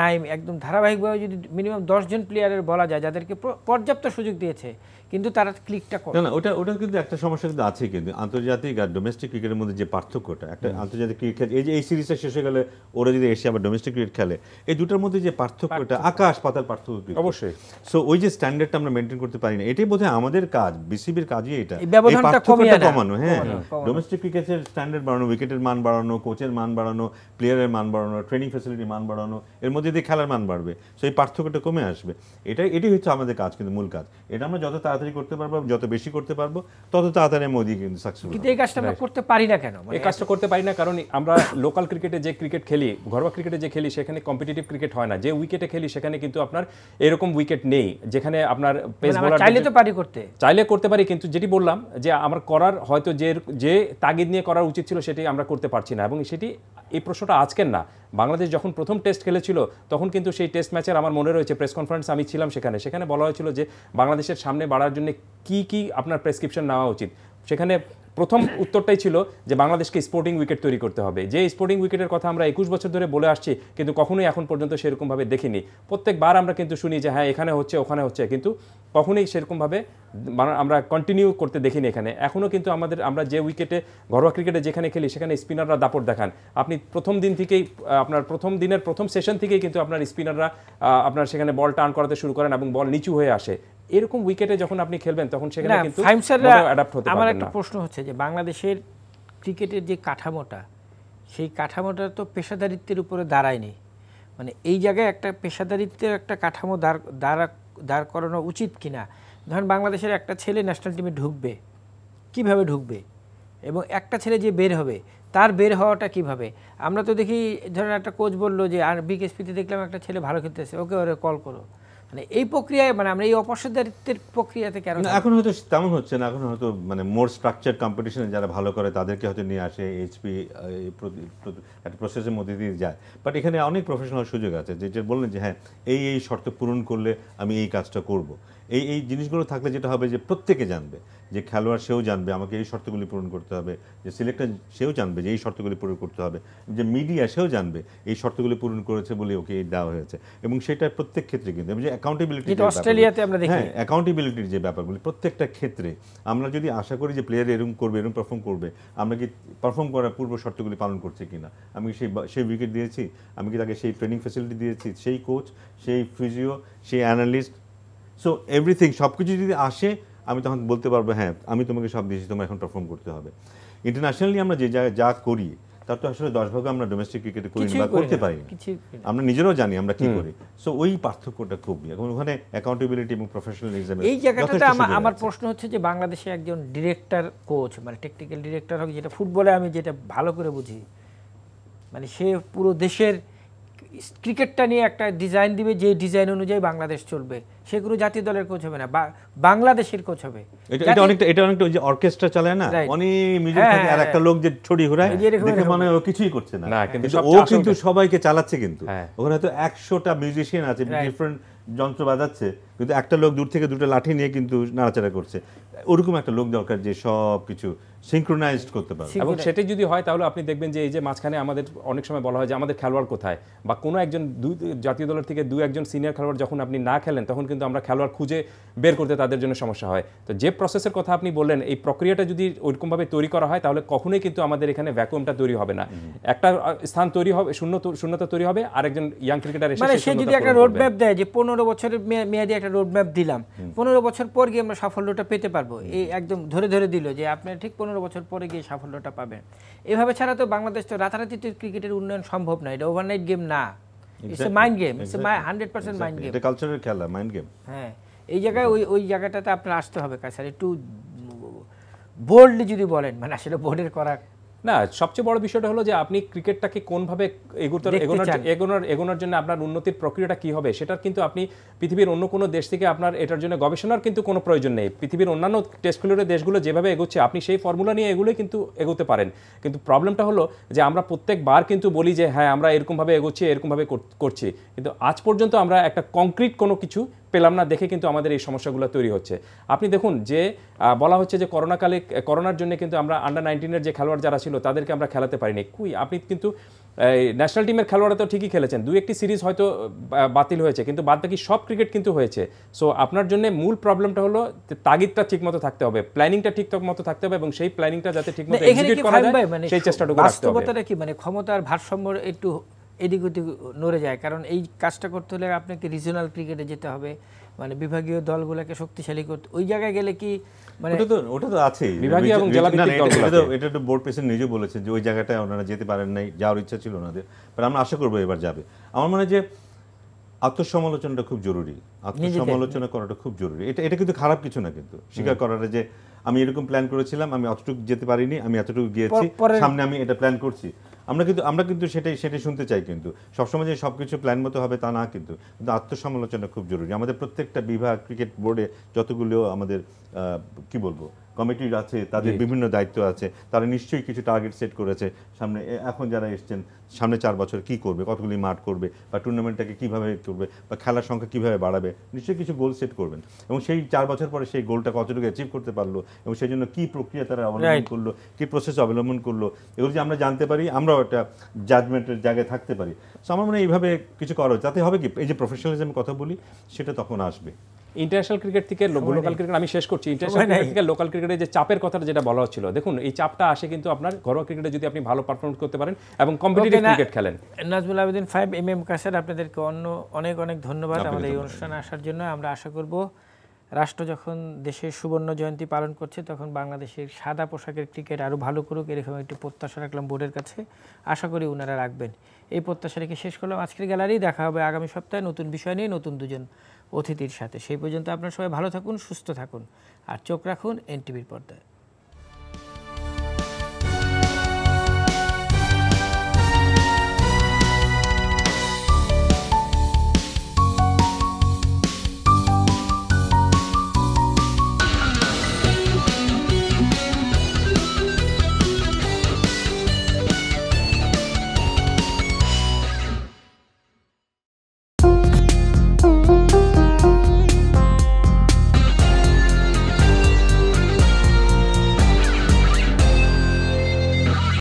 নাইম একদম ধারাবাহিকভাবে যদি মিনিমাম দশজন প্লেয়ারের বলা যায় যাদেরকে পর্যাপ্ত সুযোগ দিয়েছে কিন্তু তারা ক্লিকটা করে না ওটা ওটা কিন্তু একটা সমস্যা কিন্তু আছে কিন্তু আন্তর্জাতিক আর ডোমেস্টিক ক্রিকেটের মধ্যে যে পার্থক্যটা একটা আন্তর্জাতিক ক্রিকেট এই যে এই সিরিজটা শেষ হয়ে গেলে ওরা যদি এসে আবার ডোমেস্টিক ক্রিকেট খেলে এই দুটোর মধ্যে যে পার্থক্যটা আকাশ পাতাল পার্থক্য অবশ্যই সো ওই যে স্ট্যান্ডার্ডটা আমরা মেনটেন করতে পারি না এটাই বোধহয় আমাদের কাজ বিসিবির কাজই এটা এই পার্থক্যটা কমানো হ্যাঁ ডোমেস্টিক ক্রিকেটের স্ট্যান্ডার্ড বাড়ানো উইকেটের মান বাড়ানো কোচের মান বাড়ানো প্লেয়ারের মান বাড়ানো ট্রেনিং ফ্যাসিলিটি মান বাড়ানো এর মধ্যে দিয়ে খেলার মান বাড়বে সো এই পার্থক্যটা কমে আসবে এটাই এটাই হচ্ছে আমাদের কাজ কিন্তু মূল কাজ এটা আমরা যত তাড়াতাড়ি তাড়াতাড়ি করতে পারবো যত বেশি করতে পারবো তত তাড়াতাড়ি কিন্তু সাকসেস কিন্তু এই কাজটা আমরা করতে পারি না কেন মানে এই কাজটা করতে পারি না কারণ আমরা লোকাল ক্রিকেটে যে ক্রিকেট খেলি ঘরোয়া ক্রিকেটে যে খেলি সেখানে কম্পিটিটিভ ক্রিকেট হয় না যে উইকেটে খেলি সেখানে কিন্তু আপনার এরকম উইকেট নেই যেখানে আপনার পেস মানে বোলার চাইলে তো পারি করতে চাইলে করতে পারি কিন্তু যেটি বললাম যে আমার করার হয়তো যে যে তাগিদ নিয়ে করার উচিত ছিল সেটি আমরা করতে পারছি না এবং সেটি এই প্রশ্নটা আজকের না বাংলাদেশ যখন প্রথম টেস্ট খেলেছিল তখন কিন্তু সেই টেস্ট ম্যাচের আমার মনে রয়েছে প্রেস কনফারেন্স আমি ছিলাম সেখানে সেখানে বলা হয়েছিল যে বাংলাদেশের সামনে বাড়া করার জন্য কি কি আপনার প্রেসক্রিপশন নেওয়া উচিত সেখানে প্রথম উত্তরটাই ছিল যে বাংলাদেশকে স্পোর্টিং উইকেট তৈরি করতে হবে যে স্পোর্টিং উইকেটের কথা আমরা একুশ বছর ধরে বলে আসছি কিন্তু কখনোই এখন পর্যন্ত সেরকমভাবে দেখিনি প্রত্যেকবার আমরা কিন্তু শুনি যে হ্যাঁ এখানে হচ্ছে ওখানে হচ্ছে কিন্তু কখনোই সেরকমভাবে আমরা কন্টিনিউ করতে দেখিনি এখানে এখনও কিন্তু আমাদের আমরা যে উইকেটে ঘরোয়া ক্রিকেটে যেখানে খেলি সেখানে স্পিনাররা দাপট দেখান আপনি প্রথম দিন থেকেই আপনার প্রথম দিনের প্রথম সেশন থেকেই কিন্তু আপনার স্পিনাররা আপনার সেখানে বল টার্ন করাতে শুরু করেন এবং বল নিচু হয়ে আসে এরকম উইকেটে যখন আপনি খেলবেন তখন সেখানে কিন্তু অ্যাডাপ্ট হতে আমার একটা প্রশ্ন হচ্ছে যে বাংলাদেশের ক্রিকেটের যে কাঠামোটা সেই কাঠামোটা তো পেশাদারিত্বের উপরে দাঁড়ায়নি মানে এই জায়গায় একটা পেশাদারিত্বের একটা কাঠামো দাঁড় দাঁড়া দাঁড় করানো উচিত কিনা ধরেন বাংলাদেশের একটা ছেলে ন্যাশনাল টিমে ঢুকবে কিভাবে ঢুকবে এবং একটা ছেলে যে বের হবে তার বের হওয়াটা কিভাবে আমরা তো দেখি ধরেন একটা কোচ বললো যে আর বিকেএসপিতে দেখলাম একটা ছেলে ভালো খেলতেছে ওকে ওরে কল করো মানে এই প্রক্রিয়ায় মানে আমরা এই অপসাদারিত্বের প্রক্রিয়াতে কেন এখন হয়তো তেমন হচ্ছে না এখন হয়তো মানে মোর স্ট্রাকচার কম্পিটিশনে যারা ভালো করে তাদেরকে হয়তো নিয়ে আসে এইচপি একটা প্রসেসের মধ্যে দিয়ে যায় বাট এখানে অনেক প্রফেশনাল সুযোগ আছে যে বললেন যে হ্যাঁ এই এই শর্ত পূরণ করলে আমি এই কাজটা করব এই এই জিনিসগুলো থাকলে যেটা হবে যে প্রত্যেকে জানবে যে খেলোয়াড় সেও জানবে আমাকে এই শর্তগুলি পূরণ করতে হবে যে সিলেক্টর সেও জানবে যে এই শর্তগুলি পূরণ করতে হবে যে মিডিয়া সেও জানবে এই শর্তগুলি পূরণ করেছে বলে ওকে এই দেওয়া হয়েছে এবং সেটা প্রত্যেক ক্ষেত্রে কিন্তু যে অ্যাকাউন্টেবিলিটি অস্ট্রেলিয়াতে আমরা দেখি হ্যাঁ অ্যাকাউন্টেবিলিটির যে ব্যাপারগুলি প্রত্যেকটা ক্ষেত্রে আমরা যদি আশা করি যে প্লেয়ার এরম করবে এরম পারফর্ম করবে আমরা কি পারফর্ম করার পূর্ব শর্তগুলি পালন করছে কিনা আমি সেই সেই উইকেট দিয়েছি আমি কি তাকে সেই ট্রেনিং ফ্যাসিলিটি দিয়েছি সেই কোচ সেই ফিজিও সেই অ্যানালিস্ট সো এভরিথিং সব কিছু যদি আসে আমি তখন বলতে পারবো হ্যাঁ আমি তোমাকে সব দিয়েছি তোমার এখন পারফর্ম করতে হবে ইন্টারন্যাশনালি আমরা যে যা করি তার তো আসলে দশ ভাগ আমরা ডোমেস্টিক ক্রিকেটে করি বা করতে পারি আমরা নিজেরাও জানি আমরা কি করি সো ওই পার্থক্যটা খুব ইয়ে। এখন ওখানে অ্যাকাউন্টেবিলিটি এবং প্রফেশনাল এক্সাম এই জায়গাটা আমার প্রশ্ন হচ্ছে যে বাংলাদেশে একজন ডিরেক্টর কোচ মানে টেকনিক্যাল ডিরেক্টর হোক যেটা ফুটবলে আমি যেটা ভালো করে বুঝি মানে সে পুরো দেশের ক্রিকেটটা নিয়ে একটা ডিজাইন দিবে যে ডিজাইন অনুযায়ী বাংলাদেশ চলবে সেগুলো জাতীয় দলের কোচ হবে না বাংলাদেশের কোচ হবে এটা অনেকটা এটা অনেকটা যে অর্কেস্ট্রা চালায় না অনেক মিউজিক হ্যাঁ, থাকে হ্যাঁ, আর একটা হ্যাঁ। লোক যে ছড়ি ঘোরায় দেখে মনে হয় কিছুই করছে না কিন্তু ও কিন্তু সবাইকে চালাচ্ছে কিন্তু ওখানে তো একশোটা মিউজিশিয়ান আছে ডিফারেন্ট যন্ত্র বাজাচ্ছে কিন্তু একটা লোক দূর থেকে দুটো লাঠি নিয়ে কিন্তু নাড়াচাড়া করছে ওরকম একটা লোক দরকার যে সব কিছু সিঙ্ক্রোনাইজড করতে পারবে এবং সেটাই যদি হয় তাহলে আপনি দেখবেন যে এই যে মাঝখানে আমাদের অনেক সময় বলা হয় যে আমাদের খেলোয়াড় কোথায় বা কোনো একজন দুই জাতীয় দলের থেকে দু একজন সিনিয়র খেলোয়াড় যখন আপনি না খেলেন তখন কিন্তু আমরা খেলোয়াড় খুঁজে বের করতে তাদের জন্য সমস্যা হয় তো যে প্রসেসের কথা আপনি বললেন এই প্রক্রিয়াটা যদি ওইরকমভাবে তৈরি করা হয় তাহলে কখনোই কিন্তু আমাদের এখানে ভ্যাকুয়ামটা তৈরি হবে না একটা স্থান তৈরি হবে শূন্য শূন্যতা তৈরি হবে আরেকজন ইয়াং ক্রিকেটার এসে মানে সে যদি একটা রোড ম্যাপ দেয় যে পনেরো বছরের মেয়াদি একটা রোড ম্যাপ দিলাম পনেরো বছর পর গিয়ে আমরা সাফল্যটা পেতে পারবো এই একদম ধরে ধরে দিল যে আপনার ঠিক পনেরো পনেরো বছর পরে গিয়ে সাফল্যটা পাবে এভাবে ছাড়া তো বাংলাদেশ তো রাতারাতি ক্রিকেটের উন্নয়ন সম্ভব না এটা ওভারনাইট গেম না এই জায়গায় ওই ওই জায়গাটাতে আপনার আসতে হবে কাজ স্যার একটু বোল্ডলি যদি বলেন মানে আসলে বোর্ডের করা না সবচেয়ে বড় বিষয়টা হলো যে আপনি ক্রিকেটটাকে কোনভাবে এগোতে এগোনোর এগোনোর এগোনোর জন্য আপনার উন্নতির প্রক্রিয়াটা কি হবে সেটার কিন্তু আপনি পৃথিবীর অন্য কোনো দেশ থেকে আপনার এটার জন্য গবেষণার কিন্তু কোনো প্রয়োজন নেই পৃথিবীর অন্যান্য টেস্ট ক্রিকেটের দেশগুলো যেভাবে এগোচ্ছে আপনি সেই ফর্মুলা নিয়ে এগুলোই কিন্তু এগোতে পারেন কিন্তু প্রবলেমটা হলো যে আমরা প্রত্যেকবার কিন্তু বলি যে হ্যাঁ আমরা এরকমভাবে এগোচ্ছি এরকমভাবে করছি কিন্তু আজ পর্যন্ত আমরা একটা কংক্রিট কোনো কিছু পেলাম না দেখে কিন্তু আমাদের এই সমস্যাগুলো তৈরি হচ্ছে আপনি দেখুন যে বলা হচ্ছে যে করোনাকালে করোনার জন্য কিন্তু আমরা আন্ডার নাইনটিনের যে খেলোয়াড় যারা ছিল তাদেরকে আমরা খেলাতে পারিনি কুই আপনি কিন্তু ন্যাশনাল টিমের খেলোয়াড়রা তো ঠিকই খেলেছেন দু একটি সিরিজ হয়তো বাতিল হয়েছে কিন্তু বাদ বাকি সব ক্রিকেট কিন্তু হয়েছে সো আপনার জন্য মূল প্রবলেমটা হলো তাগিদটা ঠিকমতো থাকতে হবে প্ল্যানিংটা ঠিকঠাক মতো থাকতে হবে এবং সেই প্ল্যানিংটা যাতে ঠিকমতো এক্সিকিউট করা যায় মানে সেই চেষ্টাটুকু রাখতে হবে মানে ক্ষমতার ভারসাম্য একটু এদিক ওদিক নড়ে যায় কারণ এই কাজটা করতে হলে আপনাকে রিজনাল ক্রিকেটে যেতে হবে মানে বিভাগীয় দলগুলোকে শক্তিশালী করতে ওই জায়গায় গেলে কি মানে ওটা তো ওটা তো আছে বিভাগীয় এবং জেলা ভিত্তিক দলগুলো এটা তো বোর্ড প্রেসিডেন্ট নিজে বলেছেন যে ওই জায়গাটা ওনারা যেতে পারেন নাই যাওয়ার ইচ্ছা ছিল ওনাদের বাট আমরা আশা করব এবার যাবে আমার মনে যে আত্মসমালোচনাটা খুব জরুরি আত্মসমালোচনা করাটা খুব জরুরি এটা এটা কিন্তু খারাপ কিছু না কিন্তু স্বীকার করাটা যে আমি এরকম প্ল্যান করেছিলাম আমি অতটুকু যেতে পারিনি আমি এতটুকু গিয়েছি সামনে আমি এটা প্ল্যান করছি আমরা কিন্তু আমরা কিন্তু সেটাই সেটাই শুনতে চাই কিন্তু সবসময় যে সব কিছু প্ল্যান মতো হবে তা না কিন্তু কিন্তু আত্মসমালোচনা খুব জরুরি আমাদের প্রত্যেকটা বিভাগ ক্রিকেট বোর্ডে যতগুলো আমাদের কি বলবো কমিটির আছে তাদের বিভিন্ন দায়িত্ব আছে তারা নিশ্চয়ই কিছু টার্গেট সেট করেছে সামনে এখন যারা এসছেন সামনে চার বছর কি করবে কতগুলি মাঠ করবে বা টুর্নামেন্টটাকে কীভাবে করবে বা খেলার সংখ্যা কীভাবে বাড়াবে নিশ্চয়ই কিছু গোল সেট করবেন এবং সেই চার বছর পরে সেই গোলটা কতটুকু অ্যাচিভ করতে পারলো এবং সেই জন্য কী প্রক্রিয়া তারা অবলম্বন করলো কী প্রসেস অবলম্বন করলো এগুলো যে আমরা জানতে পারি আমরাও একটা জাজমেন্টের জায়গায় থাকতে পারি সো আমার মনে এইভাবে কিছু করা যাতে হবে কি এই যে প্রফেশনালিজম কথা বলি সেটা তখন আসবে ইন্টারন্যাশনাল ক্রিকেট থেকে লোকাল ক্রিকেট আমি শেষ করছি ইন্টারন্যাশনাল ক্রিকেট থেকে লোকাল ক্রিকেটের যে চাপের কথাটা যেটা বলা হচ্ছিল দেখুন এই চাপটা আসে কিন্তু আপনার ঘরোয়া ক্রিকেটে যদি আপনি ভালো পারফরমেন্স করতে পারেন এবং কম্পিটিটিভ ক্রিকেট খেলেন Nazmul Abedin five M M কাসার আপনাদেরকে অন্য অনেক অনেক ধন্যবাদ আমাদের এই অনুষ্ঠানে আসার জন্য আমরা আশা করবো রাষ্ট্র যখন দেশের সুবর্ণ জয়ন্তী পালন করছে তখন বাংলাদেশের সাদা পোশাকের ক্রিকেট আরও ভালো করুক এরকম একটি প্রত্যাশা রাখলাম বোর্ডের কাছে আশা করি ওনারা রাখবেন এই প্রত্যাশা রেখে শেষ করলাম আজকের গ্যালারি দেখা হবে আগামী সপ্তাহে নতুন বিষয় নিয়ে নতুন দুজন অতিথির সাথে সেই পর্যন্ত আপনারা সবাই ভালো থাকুন সুস্থ থাকুন আর চোখ রাখুন এনটিভির পর্দায়